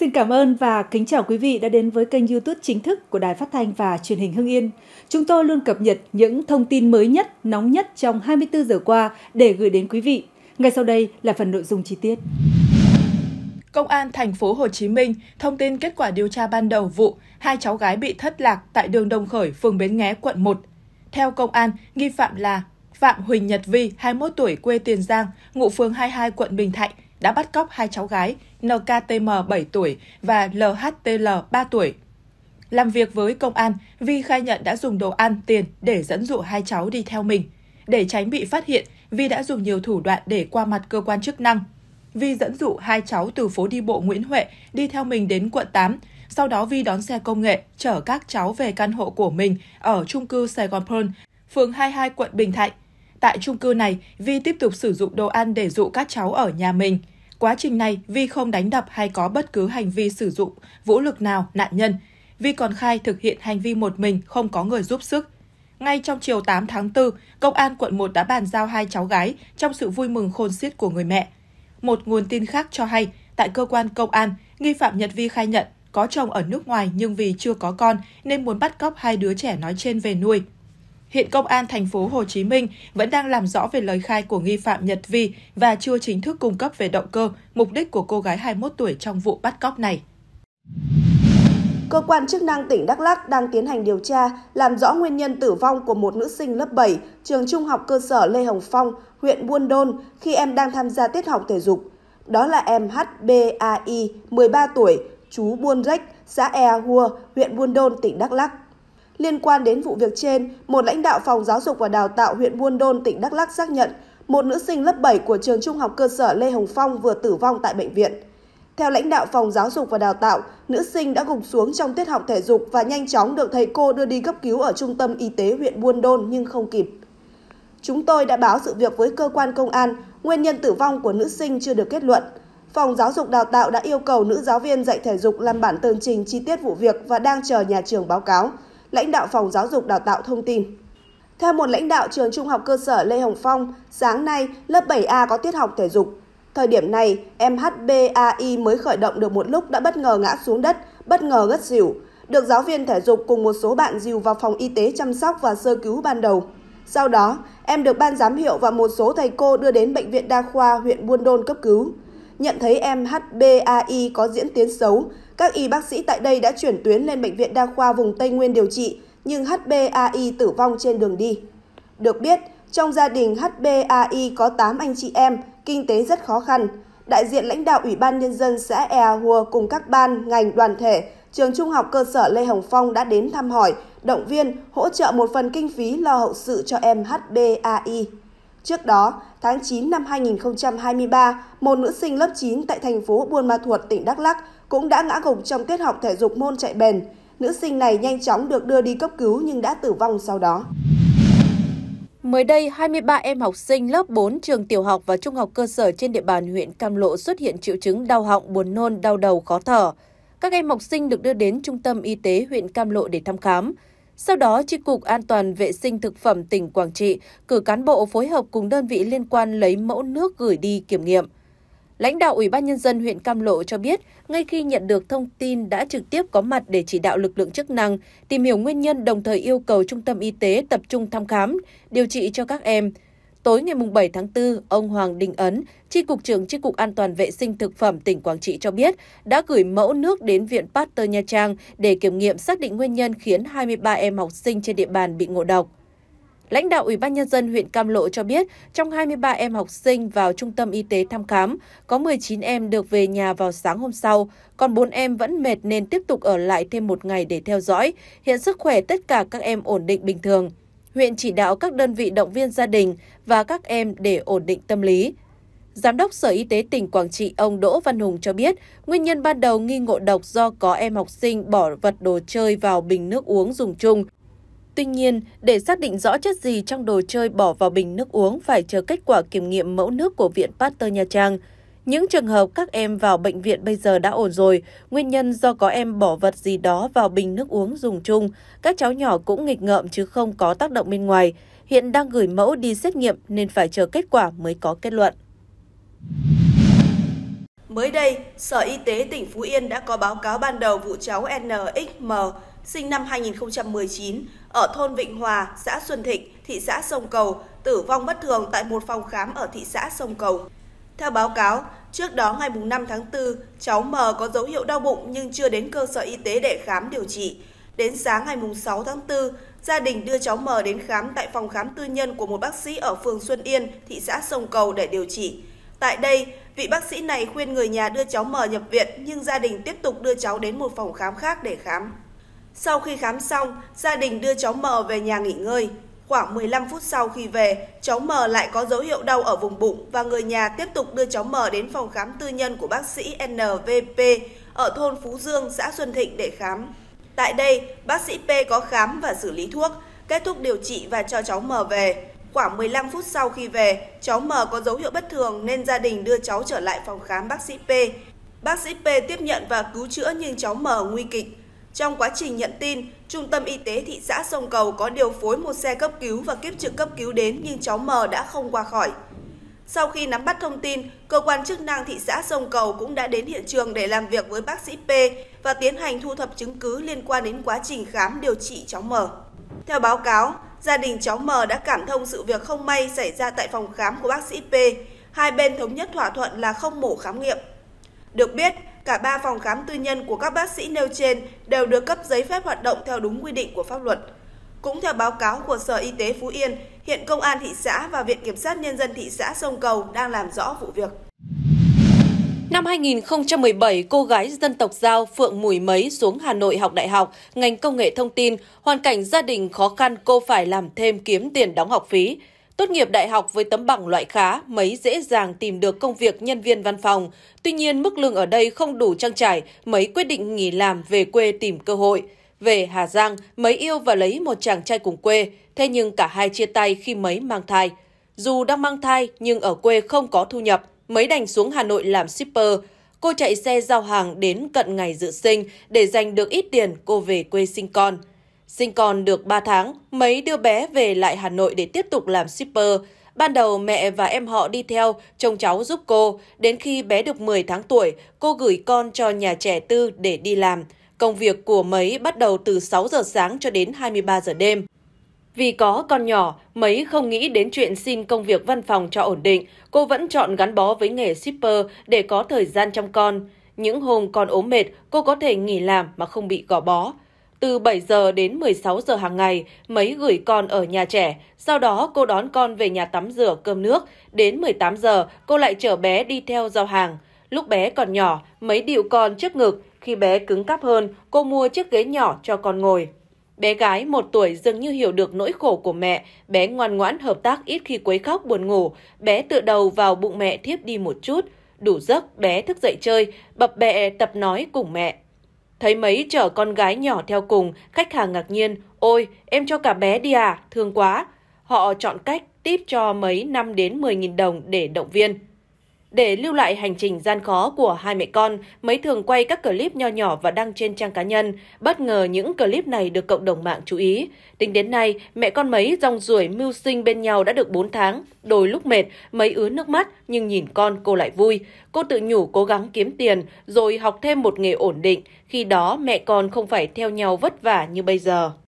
Xin cảm ơn và kính chào quý vị đã đến với kênh YouTube chính thức của Đài Phát thanh và Truyền hình Hưng Yên. Chúng tôi luôn cập nhật những thông tin mới nhất, nóng nhất trong 24 giờ qua để gửi đến quý vị. Ngay sau đây là phần nội dung chi tiết. Công an thành phố Hồ Chí Minh thông tin kết quả điều tra ban đầu vụ hai cháu gái bị thất lạc tại đường Đồng Khởi, phường Bến Nghé, quận 1. Theo công an, nghi phạm là Phạm Huỳnh Nhật Vi, 21 tuổi, quê Tiền Giang, ngụ phường 22, quận Bình Thạnh, đã bắt cóc hai cháu gái NKTM 7 tuổi và LHTL 3 tuổi. Làm việc với công an, Vi khai nhận đã dùng đồ ăn, tiền để dẫn dụ hai cháu đi theo mình. Để tránh bị phát hiện, Vi đã dùng nhiều thủ đoạn để qua mặt cơ quan chức năng. Vi dẫn dụ hai cháu từ phố đi bộ Nguyễn Huệ đi theo mình đến quận 8. Sau đó Vi đón xe công nghệ, chở các cháu về căn hộ của mình ở trung cư Sài Gòn Pearl, phường 22 quận Bình Thạnh. Tại trung cư này, Vi tiếp tục sử dụng đồ ăn để dụ các cháu ở nhà mình. Quá trình này, Vi không đánh đập hay có bất cứ hành vi sử dụng vũ lực nào nạn nhân. Vi còn khai thực hiện hành vi một mình, không có người giúp sức. Ngay trong chiều 8 tháng 4, Công an quận 1 đã bàn giao hai cháu gái trong sự vui mừng khôn xiết của người mẹ. Một nguồn tin khác cho hay, tại cơ quan công an, nghi phạm Nhật Vi khai nhận có chồng ở nước ngoài nhưng vì chưa có con nên muốn bắt cóc hai đứa trẻ nói trên về nuôi. Hiện công an thành phố Hồ Chí Minh vẫn đang làm rõ về lời khai của nghi phạm Nhật Vi và chưa chính thức cung cấp về động cơ, mục đích của cô gái 21 tuổi trong vụ bắt cóc này. Cơ quan chức năng tỉnh Đắk Lắk đang tiến hành điều tra, làm rõ nguyên nhân tử vong của một nữ sinh lớp 7, trường trung học cơ sở Lê Hồng Phong, huyện Buôn Đôn khi em đang tham gia tiết học thể dục. Đó là em HBAI, 13 tuổi, chú Buôn Rách, xã Ea Hua, huyện Buôn Đôn, tỉnh Đắk Lắk. Liên quan đến vụ việc trên, một lãnh đạo phòng giáo dục và đào tạo huyện Buôn Đôn, tỉnh Đắk Lắc xác nhận một nữ sinh lớp 7 của trường trung học cơ sở Lê Hồng Phong vừa tử vong tại bệnh viện. Theo lãnh đạo phòng giáo dục và đào tạo, nữ sinh đã gục xuống trong tiết học thể dục và nhanh chóng được thầy cô đưa đi cấp cứu ở trung tâm y tế huyện Buôn Đôn nhưng không kịp. Chúng tôi đã báo sự việc với cơ quan công an, nguyên nhân tử vong của nữ sinh chưa được kết luận. Phòng giáo dục đào tạo đã yêu cầu nữ giáo viên dạy thể dục làm bản tường trình chi tiết vụ việc và đang chờ nhà trường báo cáo lãnh đạo phòng giáo dục đào tạo thông tin. Theo một lãnh đạo trường trung học cơ sở Lê Hồng Phong, sáng nay lớp 7A có tiết học thể dục. Thời điểm này, em HBAI mới khởi động được một lúc đã bất ngờ ngã xuống đất, bất ngờ gất xỉu. Được giáo viên thể dục cùng một số bạn dìu vào phòng y tế chăm sóc và sơ cứu ban đầu. Sau đó, em được ban giám hiệu và một số thầy cô đưa đến bệnh viện đa khoa huyện Buôn Đôn cấp cứu nhận thấy em HBAI có diễn tiến xấu. Các y bác sĩ tại đây đã chuyển tuyến lên Bệnh viện Đa khoa vùng Tây Nguyên điều trị, nhưng HBAI tử vong trên đường đi. Được biết, trong gia đình HBAI có 8 anh chị em, kinh tế rất khó khăn. Đại diện lãnh đạo Ủy ban Nhân dân xã Ea Hùa cùng các ban, ngành, đoàn thể, trường trung học cơ sở Lê Hồng Phong đã đến thăm hỏi, động viên, hỗ trợ một phần kinh phí lo hậu sự cho em HBAI. Trước đó, tháng 9 năm 2023, một nữ sinh lớp 9 tại thành phố Buôn Ma Thuột, tỉnh Đắk Lắk cũng đã ngã gục trong tiết học thể dục môn chạy bền. Nữ sinh này nhanh chóng được đưa đi cấp cứu nhưng đã tử vong sau đó. Mới đây, 23 em học sinh lớp 4 trường tiểu học và trung học cơ sở trên địa bàn huyện Cam Lộ xuất hiện triệu chứng đau họng, buồn nôn, đau đầu, khó thở. Các em học sinh được đưa đến trung tâm y tế huyện Cam Lộ để thăm khám. Sau đó, Tri Cục An toàn Vệ sinh Thực phẩm tỉnh Quảng Trị cử cán bộ phối hợp cùng đơn vị liên quan lấy mẫu nước gửi đi kiểm nghiệm. Lãnh đạo Ủy ban Nhân dân huyện Cam Lộ cho biết, ngay khi nhận được thông tin đã trực tiếp có mặt để chỉ đạo lực lượng chức năng, tìm hiểu nguyên nhân đồng thời yêu cầu Trung tâm Y tế tập trung thăm khám, điều trị cho các em, Tối ngày 7 tháng 4, ông Hoàng Đình Ấn, Tri Cục trưởng Tri Cục An toàn Vệ sinh Thực phẩm tỉnh Quảng Trị cho biết đã gửi mẫu nước đến Viện Pasteur Nha Trang để kiểm nghiệm xác định nguyên nhân khiến 23 em học sinh trên địa bàn bị ngộ độc. Lãnh đạo Ủy ban Nhân dân huyện Cam Lộ cho biết, trong 23 em học sinh vào trung tâm y tế thăm khám, có 19 em được về nhà vào sáng hôm sau, còn 4 em vẫn mệt nên tiếp tục ở lại thêm một ngày để theo dõi. Hiện sức khỏe tất cả các em ổn định bình thường huyện chỉ đạo các đơn vị động viên gia đình và các em để ổn định tâm lý. Giám đốc Sở Y tế tỉnh Quảng Trị ông Đỗ Văn Hùng cho biết, nguyên nhân ban đầu nghi ngộ độc do có em học sinh bỏ vật đồ chơi vào bình nước uống dùng chung. Tuy nhiên, để xác định rõ chất gì trong đồ chơi bỏ vào bình nước uống phải chờ kết quả kiểm nghiệm mẫu nước của Viện Pasteur Nha Trang – những trường hợp các em vào bệnh viện bây giờ đã ổn rồi, nguyên nhân do có em bỏ vật gì đó vào bình nước uống dùng chung. Các cháu nhỏ cũng nghịch ngợm chứ không có tác động bên ngoài. Hiện đang gửi mẫu đi xét nghiệm nên phải chờ kết quả mới có kết luận. Mới đây, Sở Y tế tỉnh Phú Yên đã có báo cáo ban đầu vụ cháu NXM sinh năm 2019 ở thôn Vịnh Hòa, xã Xuân Thịnh, thị xã Sông Cầu, tử vong bất thường tại một phòng khám ở thị xã Sông Cầu. Theo báo cáo, Trước đó ngày 5 tháng 4, cháu M có dấu hiệu đau bụng nhưng chưa đến cơ sở y tế để khám điều trị. Đến sáng ngày 6 tháng 4, gia đình đưa cháu M đến khám tại phòng khám tư nhân của một bác sĩ ở phường Xuân Yên, thị xã Sông Cầu để điều trị. Tại đây, vị bác sĩ này khuyên người nhà đưa cháu M nhập viện nhưng gia đình tiếp tục đưa cháu đến một phòng khám khác để khám. Sau khi khám xong, gia đình đưa cháu M về nhà nghỉ ngơi. Khoảng 15 phút sau khi về, cháu M lại có dấu hiệu đau ở vùng bụng và người nhà tiếp tục đưa cháu M đến phòng khám tư nhân của bác sĩ NVP ở thôn Phú Dương, xã Xuân Thịnh để khám. Tại đây, bác sĩ P có khám và xử lý thuốc, kết thúc điều trị và cho cháu M về. Khoảng 15 phút sau khi về, cháu M có dấu hiệu bất thường nên gia đình đưa cháu trở lại phòng khám bác sĩ P. Bác sĩ P tiếp nhận và cứu chữa nhưng cháu M nguy kịch. Trong quá trình nhận tin, Trung tâm Y tế thị xã Sông Cầu có điều phối một xe cấp cứu và kiếp trực cấp cứu đến nhưng cháu M đã không qua khỏi. Sau khi nắm bắt thông tin, cơ quan chức năng thị xã Sông Cầu cũng đã đến hiện trường để làm việc với bác sĩ P và tiến hành thu thập chứng cứ liên quan đến quá trình khám điều trị cháu M. Theo báo cáo, gia đình cháu M đã cảm thông sự việc không may xảy ra tại phòng khám của bác sĩ P. Hai bên thống nhất thỏa thuận là không mổ khám nghiệm. Được biết, Cả 3 phòng khám tư nhân của các bác sĩ nêu trên đều được cấp giấy phép hoạt động theo đúng quy định của pháp luật. Cũng theo báo cáo của Sở Y tế Phú Yên, hiện Công an thị xã và Viện Kiểm sát Nhân dân thị xã Sông Cầu đang làm rõ vụ việc. Năm 2017, cô gái dân tộc Giao Phượng Mùi Mấy xuống Hà Nội học đại học, ngành công nghệ thông tin. Hoàn cảnh gia đình khó khăn, cô phải làm thêm kiếm tiền đóng học phí. Tốt nghiệp đại học với tấm bằng loại khá, mấy dễ dàng tìm được công việc nhân viên văn phòng. Tuy nhiên, mức lương ở đây không đủ trang trải, mấy quyết định nghỉ làm về quê tìm cơ hội. Về Hà Giang, mấy yêu và lấy một chàng trai cùng quê, thế nhưng cả hai chia tay khi mấy mang thai. Dù đang mang thai nhưng ở quê không có thu nhập, mấy đành xuống Hà Nội làm shipper. Cô chạy xe giao hàng đến cận ngày dự sinh để giành được ít tiền cô về quê sinh con. Sinh con được 3 tháng, mấy đưa bé về lại Hà Nội để tiếp tục làm shipper. Ban đầu mẹ và em họ đi theo, chồng cháu giúp cô. Đến khi bé được 10 tháng tuổi, cô gửi con cho nhà trẻ tư để đi làm. Công việc của mấy bắt đầu từ 6 giờ sáng cho đến 23 giờ đêm. Vì có con nhỏ, mấy không nghĩ đến chuyện xin công việc văn phòng cho ổn định. Cô vẫn chọn gắn bó với nghề shipper để có thời gian chăm con. Những hôm con ốm mệt, cô có thể nghỉ làm mà không bị gò bó. Từ 7 giờ đến 16 giờ hàng ngày, mấy gửi con ở nhà trẻ, sau đó cô đón con về nhà tắm rửa cơm nước. Đến 18 giờ, cô lại chở bé đi theo giao hàng. Lúc bé còn nhỏ, mấy điệu con trước ngực, khi bé cứng cáp hơn, cô mua chiếc ghế nhỏ cho con ngồi. Bé gái một tuổi dường như hiểu được nỗi khổ của mẹ, bé ngoan ngoãn hợp tác ít khi quấy khóc buồn ngủ, bé tựa đầu vào bụng mẹ thiếp đi một chút. Đủ giấc, bé thức dậy chơi, bập bẹ tập nói cùng mẹ. Thấy mấy chở con gái nhỏ theo cùng, khách hàng ngạc nhiên, ôi, em cho cả bé đi à, thương quá. Họ chọn cách tip cho mấy 5 đến 10.000 đồng để động viên. Để lưu lại hành trình gian khó của hai mẹ con, mấy thường quay các clip nho nhỏ và đăng trên trang cá nhân. Bất ngờ những clip này được cộng đồng mạng chú ý. Tính đến nay, mẹ con mấy rong ruổi mưu sinh bên nhau đã được 4 tháng. Đôi lúc mệt, mấy ứa nước mắt, nhưng nhìn con cô lại vui. Cô tự nhủ cố gắng kiếm tiền, rồi học thêm một nghề ổn định. Khi đó mẹ con không phải theo nhau vất vả như bây giờ.